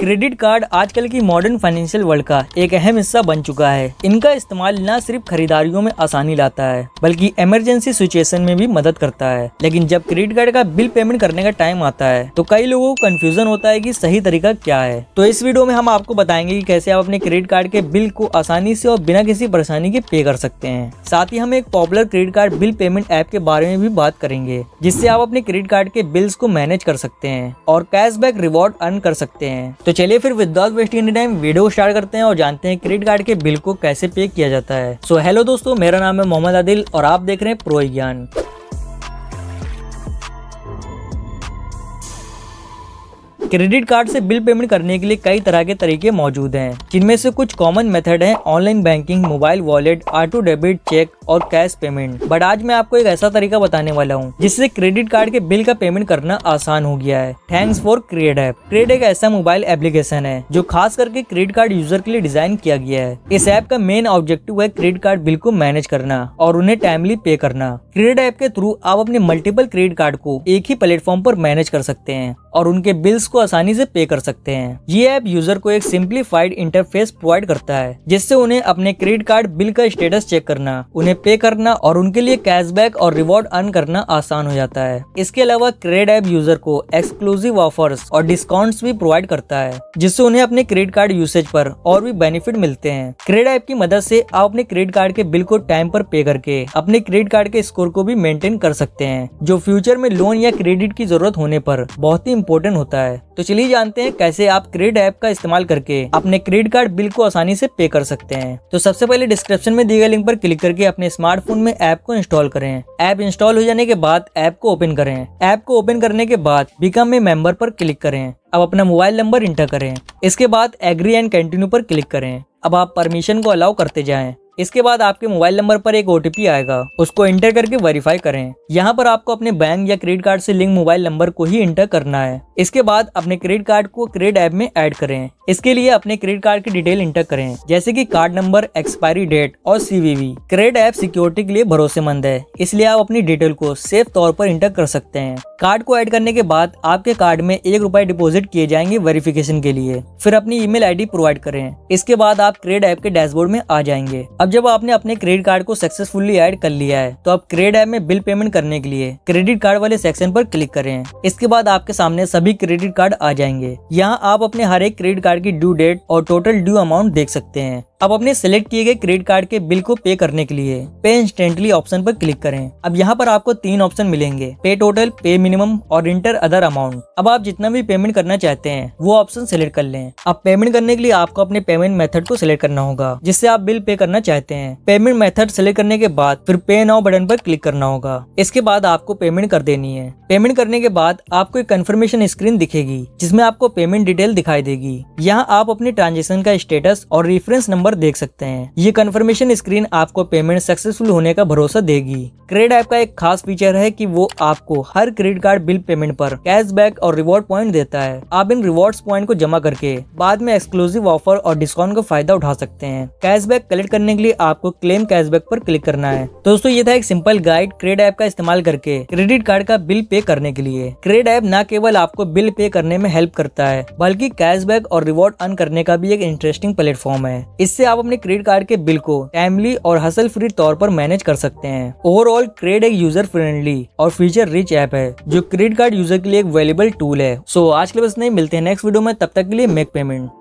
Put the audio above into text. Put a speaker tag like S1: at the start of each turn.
S1: credit card आजकल की modern financial world का एक अहम हिस्सा बन चुका है इनका इस्तेमाल न सिर्फ खरीदारियों में आसानी लाता है बल्कि इमरजेंसी सिचुएशन में भी मदद करता है लेकिन जब क्रेडिट कार्ड का बिल पेमेंट करने का टाइम आता है तो कई लोगों को कंफ्यूजन होता है कि सही तरीका क्या है तो इस वीडियो में हम आपको बताएंगे कि कैसे आप अपने क्रेडिट कार्ड के बिल को आसानी से और बिना किसी परेशानी के पे कर सकते हैं साथ ही हम एक popular credit card bill payment app के बारे में भी बात करेंगे जिससे आप अपने क्रेडिट कार्ड के बिल्स को मैनेज कर सकते हैं और कैश रिवॉर्ड अर्न कर सकते हैं तो तो चलिए फिर without wasting any time video start करते हैं और जानते हैं क्रेडिट कार्ड के बिल को कैसे पे किया जाता है सो so, हेलो दोस्तों मेरा नाम है मोहम्मद आदिल और आप देख रहे हैं प्रो ज्ञान क्रेडिट कार्ड से बिल पेमेंट करने के लिए कई तरह के तरीके मौजूद हैं जिनमें से कुछ कॉमन मेथड हैं online banking mobile wallet auto debit cheque और कैश पेमेंट बट आज मैं आपको एक ऐसा तरीका बताने वाला हूँ जिससे क्रेडिट कार्ड के बिल का पेमेंट करना आसान हो गया है thanks for CRED app CRED एक ऐसा मोबाइल एप्लीकेशन है जो खास करके क्रेडिट कार्ड यूजर के लिए डिजाइन किया गया है इस ऐप का मेन ऑब्जेक्टिव है क्रेडिट कार्ड बिल को मैनेज करना और उन्हें टाइमली पे करना क्रेडिट ऐप के थ्रू आप अपने मल्टीपल क्रेडिट कार्ड को एक ही प्लेटफॉर्म पर मैनेज कर सकते हैं और उनके बिल्स को आसानी से पे कर सकते हैं ये ऐप यूजर को एक सिंप्लीफाइड इंटरफेस प्रोवाइड करता है जिससे उन्हें अपने क्रेडिट कार्ड बिल का स्टेटस चेक करना उन्हें पे करना और उनके लिए कैशबैक और रिवॉर्ड अर्न करना आसान हो जाता है इसके अलावा क्रेडिट ऐप यूजर को एक्सक्लूसिव ऑफर्स और डिस्काउंट्स भी प्रोवाइड करता है जिससे उन्हें अपने क्रेडिट कार्ड यूसेज पर और भी बेनिफिट मिलते हैं क्रेडिट ऐप की मदद से आप अपने क्रेडिट कार्ड के बिल को टाइम पर पे करके अपने क्रेडिट कार्ड के स्कोर को भी मेंटेन कर सकते हैं जो फ्यूचर में लोन या क्रेडिट की जरूरत होने पर बहुत ही इम्पोर्टेंट होता है तो चलिए जानते हैं कैसे आप क्रेड ऐप का इस्तेमाल करके अपने क्रेडिट कार्ड बिल को आसानी से पे कर सकते हैं तो सबसे पहले डिस्क्रिप्शन में दिए गए लिंक पर क्लिक करके अपने स्मार्टफोन में ऐप को इंस्टॉल करें ऐप इंस्टॉल हो जाने के बाद ऐप को ओपन करें ऐप को ओपन करने के बाद बिकम में मेंबर पर क्लिक करें अब अपना मोबाइल नंबर इंटर करें इसके बाद एग्री एंड कंटिन्यू पर क्लिक करें अब आप परमिशन को अलाउ करते जाएं इसके बाद आपके मोबाइल नंबर पर एक ओटीपी आएगा उसको इंटर करके वेरीफाई करें यहाँ पर आपको अपने बैंक या क्रेडिट कार्ड से लिंक मोबाइल नंबर को ही इंटर करना है इसके बाद अपने क्रेडिट कार्ड को क्रेडिट ऐप में ऐड करें इसके लिए अपने क्रेडिट कार्ड की डिटेल इंटर करें जैसे कि कार्ड नंबर एक्सपायरी डेट और सीवीवी क्रेडिट ऐप सिक्योरिटी के लिए भरोसेमंद है इसलिए आप अपनी डिटेल को सेफ तौर पर इंटर कर सकते हैं कार्ड को ऐड करने के बाद आपके कार्ड में एक रुपए डिपोजिट किए जाएंगे वेरिफिकेशन के लिए फिर अपनी ईमेल आईडी प्रोवाइड करें इसके बाद आप क्रेड ऐप के डैशबोर्ड में आ जाएंगे अब जब आपने अपने क्रेडिट कार्ड को सक्सेसफुली ऐड कर लिया है तो आप क्रेडिट ऐप में बिल पेमेंट करने के लिए क्रेडिट कार्ड वाले सेक्शन पर क्लिक करें इसके बाद आपके सामने सभी क्रेडिट कार्ड आ जाएंगे यहाँ आप अपने हर एक क्रेडिट कार्ड की ड्यू डेट और टोटल ड्यू अमाउंट देख सकते हैं अब अपने सेलेक्ट किए गए क्रेडिट कार्ड के बिल को पे करने के लिए पे इंस्टेंटली ऑप्शन पर क्लिक करें अब यहाँ पर आपको तीन ऑप्शन मिलेंगे पे टोटल पे मिनिमम और इंटर अदर अमाउंट अब आप जितना भी पेमेंट करना चाहते हैं वो ऑप्शन सिलेक्ट कर लें अब पेमेंट करने के लिए आपको अपने पेमेंट मेथड को सिलेक्ट करना होगा जिससे आप बिल पे करना चाहते हैं पेमेंट मेथड सेलेक्ट करने के बाद फिर पे नाउ बटन पर क्लिक करना होगा इसके बाद आपको पेमेंट कर देनी है पेमेंट करने के बाद आपको एक कंफर्मेशन स्क्रीन दिखेगी जिसमें आपको पेमेंट डिटेल दिखाई देगी यहाँ आप अपने ट्रांजेक्शन का स्टेटस और रेफरेंस नंबर नंबर देख सकते हैं ये कन्फर्मेशन स्क्रीन आपको पेमेंट सक्सेसफुल होने का भरोसा देगी क्रेड ऐप का एक खास फीचर है कि वो आपको हर क्रेडिट कार्ड बिल पेमेंट पर कैशबैक और रिवॉर्ड पॉइंट देता है आप इन रिवॉर्ड्स पॉइंट को जमा करके बाद में एक्सक्लूसिव ऑफर और डिस्काउंट का फायदा उठा सकते हैं कैशबैक कलेक्ट करने के लिए आपको क्लेम कैशबैक पर क्लिक करना है दोस्तों ये था एक सिंपल गाइड क्रेड ऐप का इस्तेमाल करके क्रेडिट कार्ड का बिल पे करने के लिए क्रेड ऐप न केवल आपको बिल पे करने में हेल्प करता है बल्कि कैशबैक और रिवॉर्ड अर्न करने का भी एक इंटरेस्टिंग प्लेटफॉर्म है इससे इससे आप अपने क्रेडिट कार्ड के बिल को टाइमली और हसल फ्री तौर पर मैनेज कर सकते हैं ओवरऑल क्रेड एक यूजर फ्रेंडली और फीचर रिच ऐप है जो क्रेडिट कार्ड यूजर के लिए एक वेलेबल टूल है सो so, आज के लिए बस नहीं मिलते हैं नेक्स्ट वीडियो में तब तक के लिए मेक पेमेंट